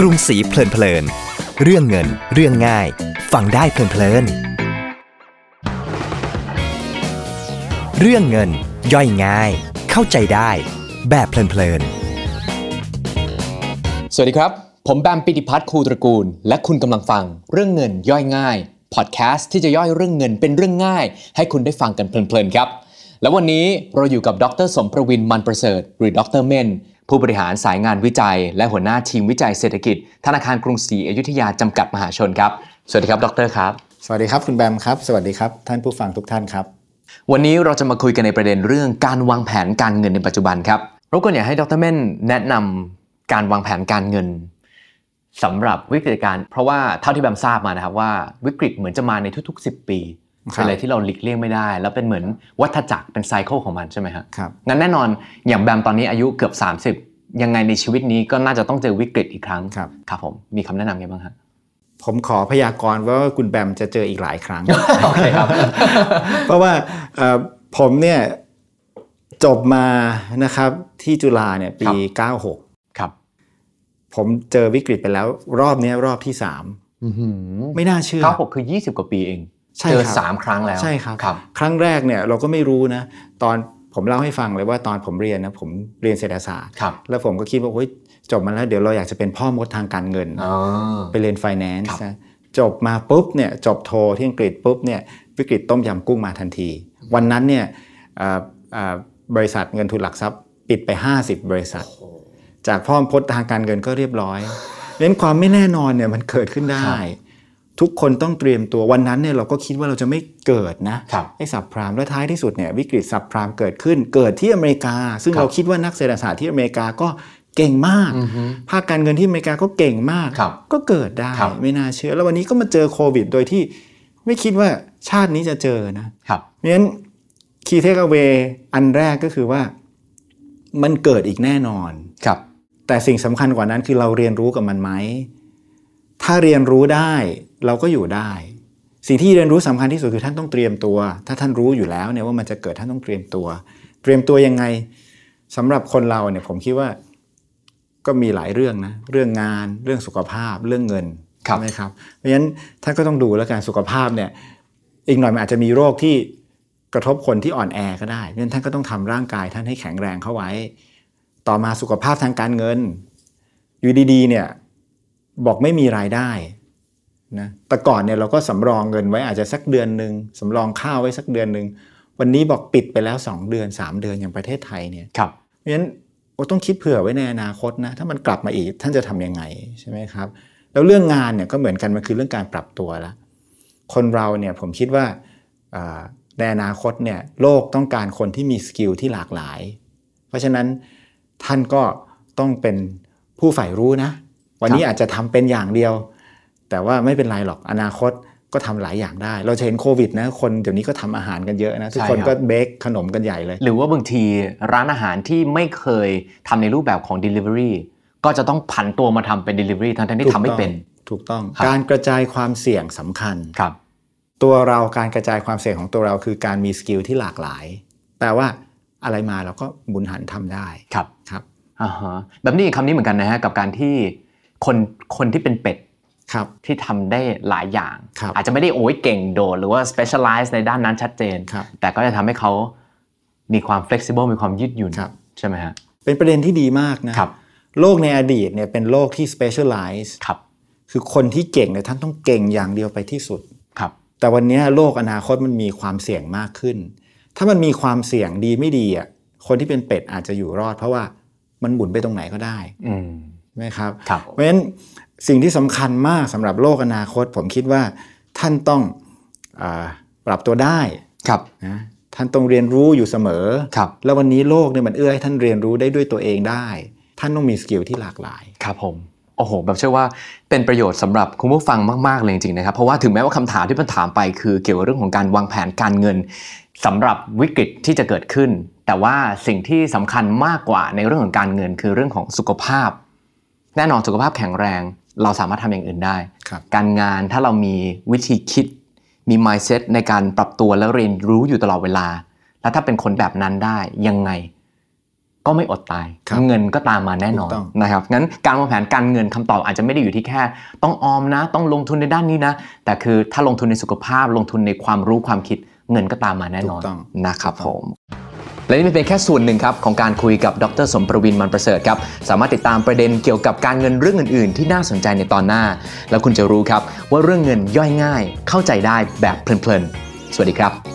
กรุงศรีเพลินเพลิน เรื่องเงินเรื่องง่าย ฟังได้เพลินเพลิน เรื่องเงินย่อยง่าย เข้าใจได้แบบเพลินเพลิน สวัสดีครับ ผมแบมปิติพัฒน์ครูตระกูล และคุณกำลังฟังเรื่องเงินย่อยง่ายพอดแคสต์ที่จะย่อยเรื่องเงินเป็นเรื่องง่าย ให้คุณได้ฟังกันเพลินๆครับ และวันนี้เราอยู่กับดรสมประวินมันประเสริฐหรือดรเมนผู้บริหารสายงานวิจัย และหัวหน้าทีมวิจัยเศรษฐกิจ ธนาคารกรุงศรีอยุธยาจำกัดมหาชนครับ สวัสดีครับ ดรครับ สวัสดีครับ คุณแบมครับ สวัสดีครับท่านผู้ฟังทุกท่านครับ วันนี้เราจะมาคุยกันในประเด็นเรื่องการวางแผนการเงินในปัจจุบันครับ รบกวนอยากให้ดรเม่นแนะนำการวางแผนการเงิน สำหรับวิกฤตการ เพราะว่าเท่าที่แบมทราบมานะครับว่าวิกฤตเหมือนจะมาในทุกๆ 10 ปีเป็นอะไรที่เราหลีกเลี่ยงไม่ได้ แล้วเป็นเหมือนวัฏจักรเป็นไซเคิลของมันใช่ไหมฮะครับงั้นแน่นอนอย่างแบมตอนนี้อายุเกือบ 30 ยังไงในชีวิตนี้ก็น่าจะต้องเจอวิกฤตอีกครั้ง ครับ ครับผมมีคำแนะนำไงบ้างฮะ ผมขอพยากรณ์ว่าคุณแบมจะเจออีกหลายครั้งโอเคครับเพราะว่าผมเนี่ยจบมานะครับที่จุฬาเนี่ยปี96ครับ ผมเจอวิกฤตไปแล้ว รอบนี้รอบที่3ไม่น่าเชื่อ96คือ 20 กว่าปีเองเจอสามครั้งแล้วใช่ครับครบครั้งแรกเนี่ยเราก็ไม่รู้นะตอนผมเล่าให้ฟังเลยว่าตอนผมเรียนนะผมเรียนเศรษฐศาสตร์ แล้วผมก็คิดว่าโอ้ยจบมาแล้วเดี๋ยวเราอยากจะเป็นพ่อมดทางการเงินไปเรียนไฟแนนซ์จบมาปุ๊บเนี่ยจบโทที่อังกฤษปุ๊บเนี่ยวิกฤตต้มยำกุ้งมาทันที วันนั้นเนี่ยบริษัทเงินทุนหลักทรัพย์ปิดไป 50 บริษัท จากพ่อมดทางการเงินก็เรียบร้อยเน้นความไม่แน่นอนเนี่ยมันเกิดขึ้นได้ทุกคนต้องเตรียมตัววันนั้นเนี่ยเราก็คิดว่าเราจะไม่เกิดนะไอ้สับพรามและท้ายที่สุดเนี่ยวิกฤตสับพรามเกิดขึ้น เกิดที่อเมริกา ซึ่งเราคิดว่านักเศรษฐศาสตร์ที่อเมริกาก็เก่งมากภาคการเงินที่อเมริกาก็เก่งมากก็เกิดได้ไม่น่าเชื่อแล้ววันนี้ก็มาเจอโควิด โดยที่ไม่คิดว่าชาตินี้จะเจอนะเพราะฉะนั้นคีย์เทคเวอันแรกก็คือว่ามันเกิดอีกแน่นอนครับ แต่สิ่งสำคัญกว่านั้นคือเราเรียนรู้กับมันไหมถ้าเรียนรู้ได้เราก็อยู่ได้ สิ่งที่เรียนรู้สำคัญที่สุด คือท่านต้องเตรียมตัว ถ้าท่านรู้อยู่แล้วเนี่ยว่ามันจะเกิดท่านต้องเตรียมตัว เตรียมตัวยังไงสำหรับคนเราเนี่ย ผมคิดว่าก็มีหลายเรื่องนะเรื่องงาน เรื่องสุขภาพ เรื่องเงินใช่ไหมครับเพราะฉะนั้นท่านก็ต้องดูแล้วการสุขภาพเนี่ยอีกหน่อยมันอาจจะมีโรคที่กระทบคนที่อ่อนแอก็ได้เพราะฉะนั้นท่านก็ต้องทำร่างกายท่านให้แข็งแรงเข้าไว้ ต่อมาสุขภาพทางการเงินอยู่ดีๆเนี่ยบอกไม่มีรายได้นะ แต่ก่อนเนี่ยเราก็สำรองเงินไว้อาจจะสักเดือนหนึ่งสำรองข้าวไว้สักเดือนหนึ่ง วันนี้บอกปิดไปแล้ว 2 เดือน 3 เดือนอย่างประเทศไทยเนี่ย ครับเพราะฉะนั้นเราต้องคิดเผื่อไว้ในอนาคตนะ ถ้ามันกลับมาอีกท่านจะทํำยังไงใช่ไหมครับ แล้วเรื่องงานเนี่ยก็เหมือนกันมันคือเรื่องการปรับตัวละคนเราเนี่ยผมคิดว่าในอนาคตเนี่ยโลกต้องการคนที่มีสกิลที่หลากหลาย เพราะฉะนั้นท่านก็ต้องเป็นผู้ใฝ่รู้นะวันนี้อาจจะทำเป็นอย่างเดียว แต่ว่าไม่เป็นไรหรอกอนาคตก็ทำหลายอย่างได้เราจะเห็นโควิดนะคนเดี๋ยวนี้ก็ทำอาหารกันเยอะนะทุกคนก็เบคขนมกันใหญ่เลยหรือว่าบางทีร้านอาหารที่ไม่เคยทำในรูปแบบของ Delivery ก็จะต้องผันตัวมาทำเป็น Delivery ทั้งที่ทำไม่เป็นถูกต้อง การกระจายความเสี่ยงสำคัญครับ ตัวเราการกระจายความเสี่ยงของตัวเราคือการมีสกิลที่หลากหลายแปลว่าอะไรมาเราก็บุญหันทำได้ครับครับอ่าฮะแบบนี้คำนี้เหมือนกันนะฮะกับการที่คนคนที่เป็นเป็ดที่ทำได้หลายอย่างอาจจะไม่ได้โอ้ยเก่งโดดหรือว่า specialize ในด้านนั้นชัดเจนแต่ก็จะทำให้เขามีความ flexible มีความยืดหยุ่นใช่ไหมฮะเป็นประเด็นที่ดีมากนะโลกในอดีตเนี่ยเป็นโลกที่ specialize ครับ คือคนที่เก่งเนี่ยท่านต้องเก่งอย่างเดียวไปที่สุดครับ แต่วันนี้โลกอนาคตมันมีความเสี่ยงมากขึ้น ถ้ามันมีความเสี่ยงดีไม่ดีอ่ะคนที่เป็นเป็ด อาจจะอยู่รอด เพราะว่ามันหมุนไปตรงไหนก็ได้ไหมครับรบเพราะฉะนั้นสิ่งที่สำคัญมากสำหรับโลกอนาคต ผมคิดว่าท่านต้องอปรับตัวได้ครับนะท่านต้องเรียนรู้อยู่เสมอครับแล้ววันนี้โลกเนี่ยมันเอื้อให้ท่านเรียนรู้ได้ด้วยตัวเองได้ ท่านต้องมีสกิลที่หลากหลาย ครับผม โอ้โหแบบเชื่อว่าเป็นประโยชน์สำหรับคุณผู้ฟังมากๆเลยจริงๆนะครับ เพราะว่าถึงแม้ว่าคำถามที่ผมถามไปคือเกี่ยวกับเรื่องของการวางแผนการเงิน สำหรับวิกฤตที่จะเกิดขึ้น แต่ว่าสิ่งที่สำคัญมากกว่าในเรื่องของการเงินคือเรื่องของสุขภาพแน่นอนสุขภาพแข็งแรงเราสามารถทำอย่างอื่นได้ การงานถ้าเรามีวิธีคิด มี mindset ในการปรับตัวและเรียนรู้อยู่ตลอดเวลา แล้วถ้าเป็นคนแบบนั้นได้ยังไงก็ไม่อดตายเงินก็ตามมาแน่นอนนะครับงั้นการวางแผนการเงินคำตอบ อาจจะไม่ได้อยู่ที่แค่ ต้องออมนะ ต้องลงทุนในด้านนี้นะแต่คือถ้าลงทุนในสุขภาพลงทุนในความรู้ความคิด เงินก็ตามมาแน่นอนนะครับ ผมและนี่เป็นแค่ส่วนหนึ่งครับ ของการคุยกับดร สมประวินมันประเสริฐครับ สามารถติดตามประเด็นเกี่ยวกับการเงินเรื่องอื่น ๆ ที่น่าสนใจในตอนหน้า แล้วคุณจะรู้ครับว่าเรื่องเงินย่อยง่ายเข้าใจได้แบบเพลิน ๆ สวัสดีครับ